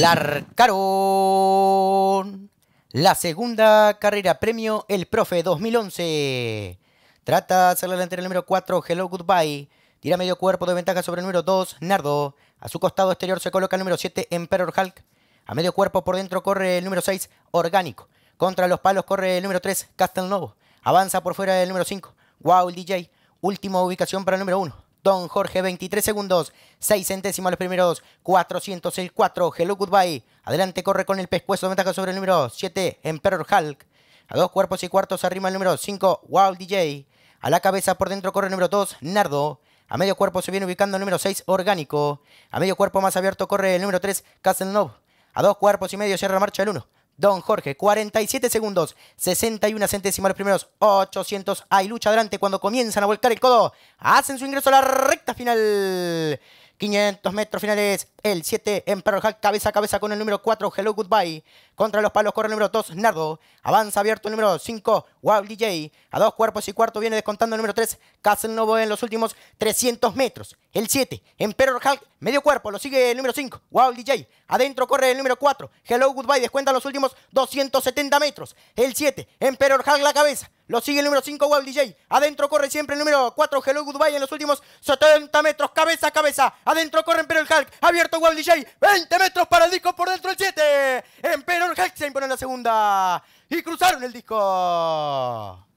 Larcaron. La segunda carrera premio El Profe 2011. Trata de hacer la delantera el número 4, Hello Goodbye. Tira medio cuerpo de ventaja sobre el número 2, Nardo. A su costado exterior se coloca el número 7, Emperor Hulk. A medio cuerpo por dentro corre el número 6, Orgánico. Contra los palos corre el número 3, Novo. Avanza por fuera el número 5, Wow DJ. Última ubicación para el número 1. Don Jorge, 23 segundos, 6 centésimos los primeros, el 4, Hello Goodbye, adelante corre con el pescuezo ventaja sobre el número 7, Emperor Hulk, a dos cuerpos y cuartos arriba el número 5, Wild DJ, a la cabeza por dentro corre el número 2, Nardo, a medio cuerpo se viene ubicando el número 6, Orgánico, a medio cuerpo más abierto corre el número 3, Castle Nov. a dos cuerpos y medio cierra marcha el 1, Don Jorge, 47 segundos, 61 centésimos los primeros 800. Hay lucha adelante cuando comienzan a volcar el codo. Hacen su ingreso a la recta final. 500 metros finales. El 7 en Perro cabeza a cabeza con el número 4, Hello Goodbye. Contra los palos corre el número 2, Nardo. Avanza abierto el número 5, Wow DJ. A dos cuerpos y cuarto viene descontando el número 3, Castle Novo en los últimos 300 metros. El 7 Emperor Hulk. Medio cuerpo, lo sigue el número 5, Wow DJ. Adentro corre el número 4, Hello Goodbye, descuenta los últimos 270 metros. El 7, Emperor Hulk la cabeza. Lo sigue el número 5, Wow DJ. Adentro corre siempre el número 4, Hello Goodbye, en los últimos 70 metros, cabeza a cabeza. Adentro corre Emperor Hulk. Abierto Wow DJ. 20 metros para el disco por dentro el 7. Emperor Hulk se impone en la segunda. Y cruzaron el disco.